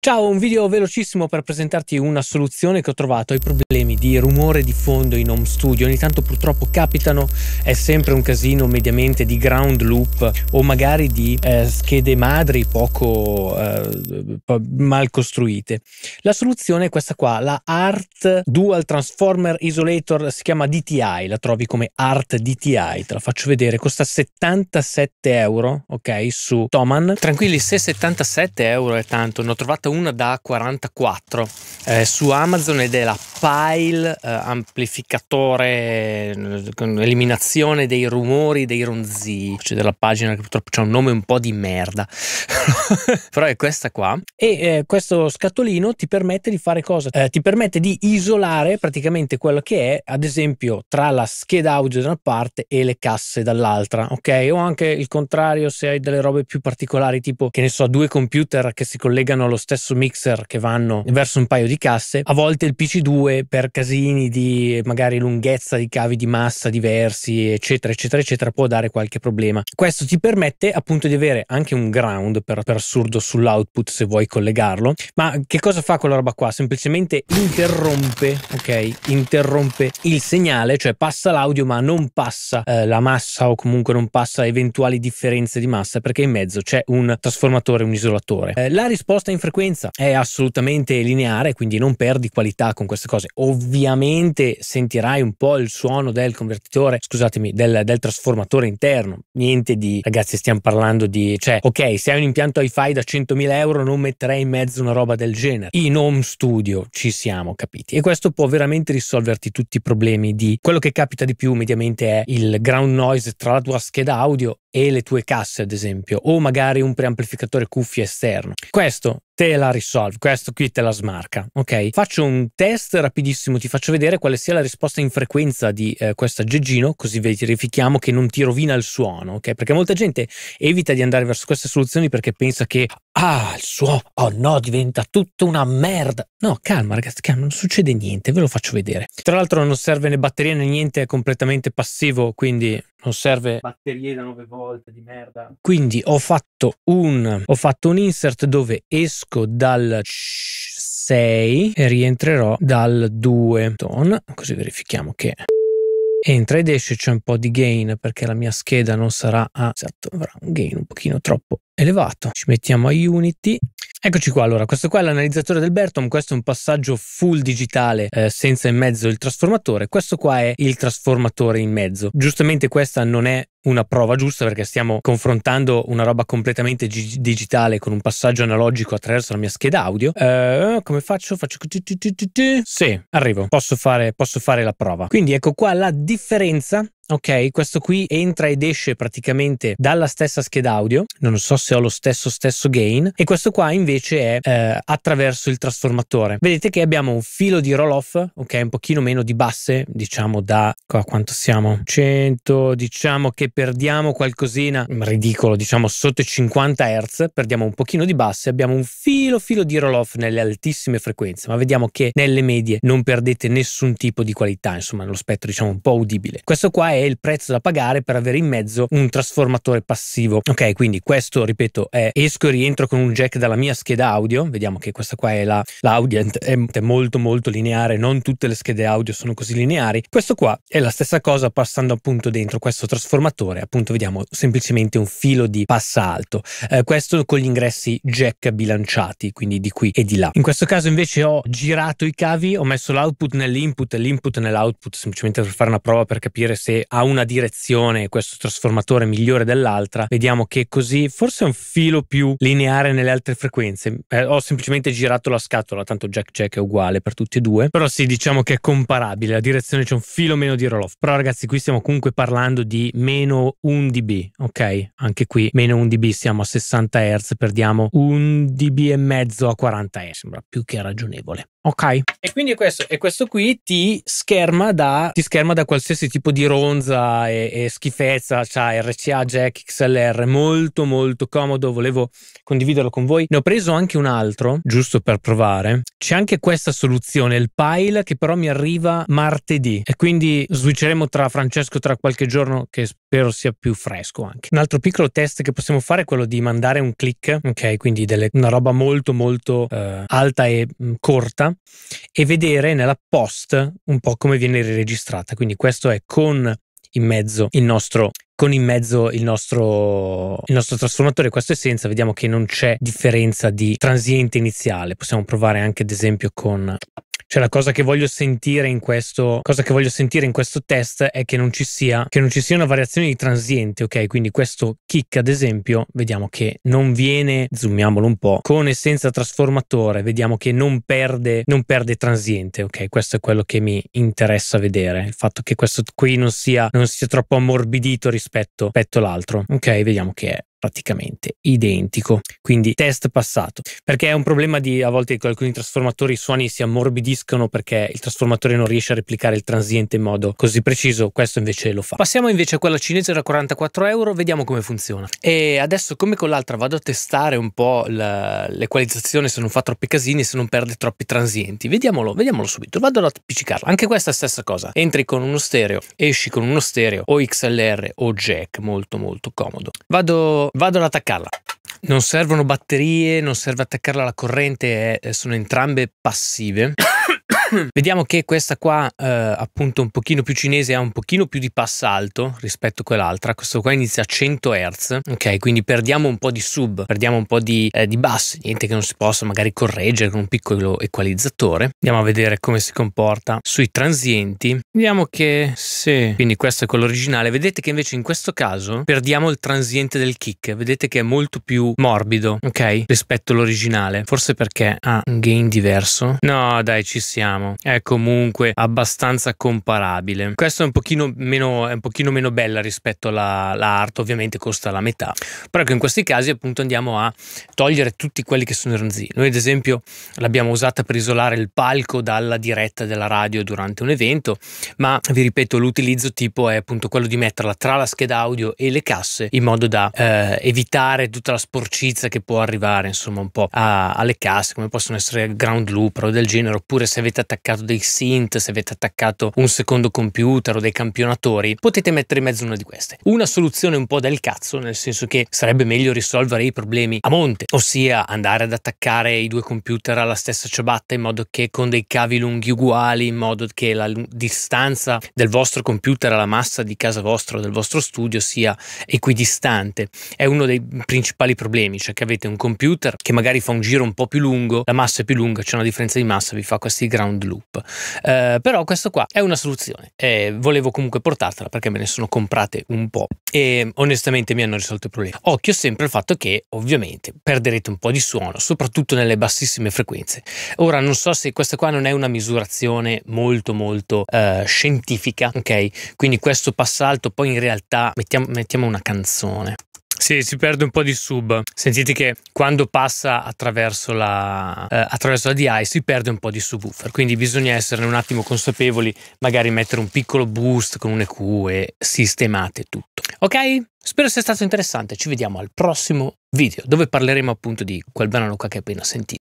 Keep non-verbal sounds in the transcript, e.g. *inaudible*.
Ciao, un video velocissimo per presentarti una soluzione che ho trovato ai problemi di rumore di fondo in home studio. Ogni tanto purtroppo capitano, è sempre un casino mediamente di ground loop o magari di eh, schede madri poco eh, mal costruite. La soluzione è questa qua, la Art Dual Transformer Isolator, si chiama DTI, la trovi come Art DTI, te la faccio vedere, costa 77 euro, ok, su Toman. Tranquilli, se 77 euro è tanto, ne ho trovato una da 44 eh, su Amazon ed è la Pile eh, amplificatore eh, eliminazione dei rumori dei ronzii cioè della pagina che purtroppo c'è un nome un po' di merda *laughs* però è questa qua e eh, questo scatolino ti permette di fare cosa? Eh, ti permette di isolare praticamente quello che è ad esempio tra la scheda audio da una parte e le casse dall'altra ok o anche il contrario se hai delle robe più particolari tipo che ne so due computer che si collegano allo stesso spesso mixer che vanno verso un paio di casse, a volte il PC2 per casini di magari lunghezza di cavi di massa diversi, eccetera, eccetera, eccetera, può dare qualche problema. Questo ti permette appunto di avere anche un ground per, per assurdo sull'output se vuoi collegarlo, ma che cosa fa quella roba qua? Semplicemente interrompe, ok? Interrompe il segnale, cioè passa l'audio ma non passa eh, la massa o comunque non passa eventuali differenze di massa perché in mezzo c'è un trasformatore, un isolatore. Eh, la risposta in frequenza frequenza è assolutamente lineare, quindi non perdi qualità con queste cose. Ovviamente sentirai un po' il suono del convertitore, scusatemi, del, del trasformatore interno. Niente di, ragazzi, stiamo parlando di, cioè, ok, se hai un impianto hi-fi da 100.000 euro non metterei in mezzo una roba del genere. In home studio ci siamo capiti e questo può veramente risolverti tutti i problemi di quello che capita di più mediamente è il ground noise tra la tua scheda audio e le tue casse, ad esempio, o magari un preamplificatore cuffie esterno. Questo te la risolve, questo qui te la smarca, ok? Faccio un test rapidissimo, ti faccio vedere quale sia la risposta in frequenza di eh, questo aggeggino, così verifichiamo che non ti rovina il suono, ok? Perché molta gente evita di andare verso queste soluzioni perché pensa che, ah, il suono, oh no, diventa tutta una merda. No, calma ragazzi, calma, non succede niente, ve lo faccio vedere. Tra l'altro non serve né batteria né niente, è completamente passivo, quindi non serve batterie da 9 volte di merda. Quindi ho fatto un, ho fatto un insert dove esco dal 6 e rientrerò dal 2 ton, così verifichiamo che entra ed esce c'è un po' di gain perché la mia scheda non sarà a esatto, avrà un gain un pochino troppo elevato. Ci mettiamo a Unity. Eccoci qua allora, questo qua è l'analizzatore del Bertom, questo è un passaggio full digitale eh, senza in mezzo il trasformatore, questo qua è il trasformatore in mezzo. Giustamente questa non è una prova giusta perché stiamo confrontando una roba completamente gi- digitale con un passaggio analogico attraverso la mia scheda audio. Eh, come faccio? Faccio Sì, arrivo. Posso fare, posso fare la prova. Quindi ecco qua la differenza Ok, questo qui entra ed esce praticamente dalla stessa scheda audio, non so se ho lo stesso stesso gain, e questo qua invece è eh, attraverso il trasformatore. Vedete che abbiamo un filo di roll off, ok, un pochino meno di basse, diciamo da qua quanto siamo? 100, diciamo che perdiamo qualcosina, ridicolo, diciamo sotto i 50 Hz, perdiamo un pochino di basse, abbiamo un filo filo di roll off nelle altissime frequenze, ma vediamo che nelle medie non perdete nessun tipo di qualità, insomma, nello spettro diciamo un po' udibile. Questo qua è è il prezzo da pagare per avere in mezzo un trasformatore passivo. Ok, quindi questo, ripeto, è esco e rientro con un jack dalla mia scheda audio. Vediamo che questa qua è la, la è, è molto molto lineare, non tutte le schede audio sono così lineari. Questo qua è la stessa cosa passando appunto dentro questo trasformatore, appunto vediamo semplicemente un filo di passa alto. Eh, questo con gli ingressi jack bilanciati, quindi di qui e di là. In questo caso invece ho girato i cavi, ho messo l'output nell'input e l'input nell'output semplicemente per fare una prova per capire se ha una direzione, questo trasformatore migliore dell'altra, vediamo che così forse è un filo più lineare nelle altre frequenze. Eh, ho semplicemente girato la scatola, tanto Jack Jack è uguale per tutti e due, però sì, diciamo che è comparabile, la direzione c'è un filo meno di roll off. Però ragazzi, qui stiamo comunque parlando di meno 1 dB, ok? Anche qui meno 1 dB siamo a 60 Hz, perdiamo 1 dB e mezzo a 40 Hz, sembra più che ragionevole. Ok. E quindi questo, e questo qui ti scherma da, ti scherma da qualsiasi tipo di rondo Monza è, è schifezza, c'ha RCA Jack XLR, molto molto comodo, volevo condividerlo con voi. Ne ho preso anche un altro, giusto per provare. C'è anche questa soluzione, il Pile, che però mi arriva martedì e quindi switcheremo tra Francesco tra qualche giorno che spero sia più fresco anche. Un altro piccolo test che possiamo fare è quello di mandare un click, ok? Quindi delle, una roba molto molto eh, alta e mh, mm, corta e vedere nella post un po' come viene riregistrata. Quindi questo è con in mezzo il nostro con in mezzo il nostro, il nostro trasformatore, questo è senza, vediamo che non c'è differenza di transiente iniziale. Possiamo provare anche ad esempio con cioè la cosa che voglio sentire in questo, cosa che voglio sentire in questo test è che non ci sia, che non ci sia una variazione di transiente, ok? Quindi questo kick ad esempio, vediamo che non viene, zoomiamolo un po', con e senza trasformatore, vediamo che non perde, non perde transiente, ok? Questo è quello che mi interessa vedere, il fatto che questo qui non sia, non sia troppo ammorbidito rispetto, rispetto all'altro. Ok, vediamo che è praticamente identico, quindi test passato, perché è un problema di a volte che alcuni trasformatori i suoni si ammorbidiscono perché il trasformatore non riesce a replicare il transiente in modo così preciso, questo invece lo fa. Passiamo invece a quella cinese da 44 euro, vediamo come funziona. E adesso come con l'altra vado a testare un po' l'equalizzazione se non fa troppi casini, se non perde troppi transienti, vediamolo, vediamolo subito, vado ad appiccicarla, anche questa è la stessa cosa, entri con uno stereo, esci con uno stereo o XLR o jack, molto molto comodo. Vado vado ad attaccarla. Non servono batterie, non serve attaccarla alla corrente, eh, sono entrambe passive. *coughs* Vediamo che questa qua, eh, appunto, un pochino più cinese, ha un pochino più di passalto rispetto a quell'altra. Questo qua inizia a 100 Hz, ok? Quindi perdiamo un po' di sub, perdiamo un po' di, eh, di bassi, niente che non si possa magari correggere con un piccolo equalizzatore. Andiamo a vedere come si comporta sui transienti. Vediamo che sì, quindi questo è quello originale. Vedete che invece in questo caso perdiamo il transiente del kick, vedete che è molto più morbido, ok? Rispetto all'originale, forse perché ha un gain diverso. No, dai, ci siamo diciamo, è comunque abbastanza comparabile. Questa è un pochino meno, un pochino meno bella rispetto alla, art ovviamente costa la metà, però che ecco, in questi casi appunto andiamo a togliere tutti quelli che sono i ranzini. Noi ad esempio l'abbiamo usata per isolare il palco dalla diretta della radio durante un evento, ma vi ripeto l'utilizzo tipo è appunto quello di metterla tra la scheda audio e le casse in modo da eh, evitare tutta la sporcizia che può arrivare insomma un po' a, alle casse come possono essere ground loop o del genere oppure se avete attaccato dei synth, se avete attaccato un secondo computer o dei campionatori, potete mettere in mezzo una di queste. Una soluzione un po' del cazzo, nel senso che sarebbe meglio risolvere i problemi a monte, ossia andare ad attaccare i due computer alla stessa ciabatta in modo che con dei cavi lunghi uguali, in modo che la distanza del vostro computer alla massa di casa vostra o del vostro studio sia equidistante. È uno dei principali problemi, cioè che avete un computer che magari fa un giro un po' più lungo, la massa è più lunga, c'è una differenza di massa, vi fa questi ground end loop. Eh, però questo qua è una soluzione. Eh, volevo comunque portartela perché me ne sono comprate un po' e onestamente mi hanno risolto il problema. Occhio sempre al fatto che ovviamente perderete un po' di suono, soprattutto nelle bassissime frequenze. Ora non so se questa qua non è una misurazione molto molto eh, scientifica, ok? Quindi questo passalto poi in realtà mettiamo, mettiamo una canzone. Sì, si perde un po' di sub. Sentite che quando passa attraverso la, eh, attraverso la DI si perde un po' di subwoofer, quindi bisogna esserne un attimo consapevoli, magari mettere un piccolo boost con un EQ e sistemate tutto. Ok? Spero sia stato interessante, ci vediamo al prossimo video dove parleremo appunto di quel brano qua che hai appena sentito.